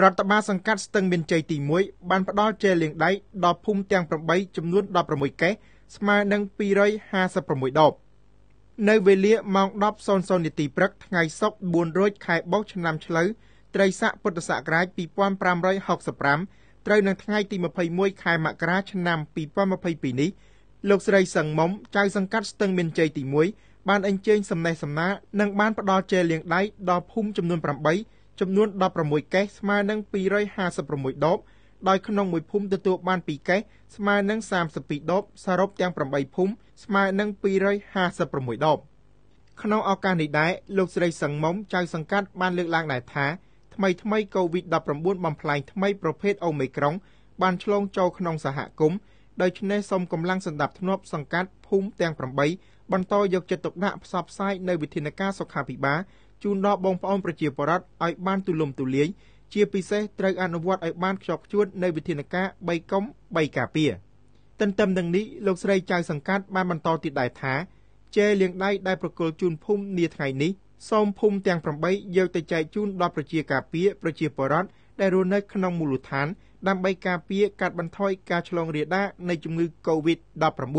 រដ្ឋបាលសង្កាត់ស្ទឹងមានជ័យទី1បានផ្ដល់ជែលលៀងដែកដល់ភូមិទាំង8ចំនួន16កេសស្មើនឹង256ដបនៅវេលាម៉ោង10:00នាទីព្រឹកថ្ងៃសុក្រ4រោចខែបុស្សឆ្នាំឆ្លូវត្រីស័កពុទ្ធសករាជ2565ត្រូវនឹងថ្ងៃទី21ខែមករាឆ្នាំ2022នេះលោកស្រីសឹងមុំចៅសង្កាត់ស្ទឹងមានជ័យទី1បានអញ្ជើញសំណេះសំណាលនិងបានផ្ដល់ជែលលៀងដែកដល់ភូមិចំនួន8ចំនួន16កេសស្មើនឹង256ដបដោយក្នុងមួយភូមិទទួលបាន2កេសស្មើនឹង32ដបសរុបទាំង8ភូមិស្មើនឹង256ដបក្នុងឱកាសនេះដែរលោកស្រីសឹងមុំចៅ សង្កាត់បានលើកឡើងដែរថាថ្មីថ្មី COVID-19 បំផ្លែងថ្មីប្រភេទអូមីក្រុង បានឆ្លងចូលក្នុងសហគមន៍ដូច្នេះសូមកម្លាំងសម្ដាប់ធ្នាប់សង្កាត់ភូមិទាំង8បន្តយកចិត្តទុកដាក់ផ្សព្វផ្សាយនៅវិធានការសុខាភិបាលជូនដល់បងប្អូនប្រជាពលរដ្ឋឲ្យបានទូលំទូលាយ ជាពិសេសត្រូវអនុវត្តឲ្យបានខ្ជាប់ខ្ជួននៅវិធានការ3កុំ3ការពារទន្ទឹមនឹងនេះលោកស្រីចៅសង្កាត់បានបន្តទៀតដែរថាជេរលៀងដៃដែលប្រគល់ជូនភូមិនាថ្ងៃនេះសូមភូមិទាំង8យកទៅចែកជូនដល់ប្រជាការពារប្រជាពលរដ្ឋដែលរស់នៅក្នុងមូលដ្ឋានដើម្បីការពារកាត់បន្ថយការឆ្លងរាលដាលនៃជំងឺ Covid-19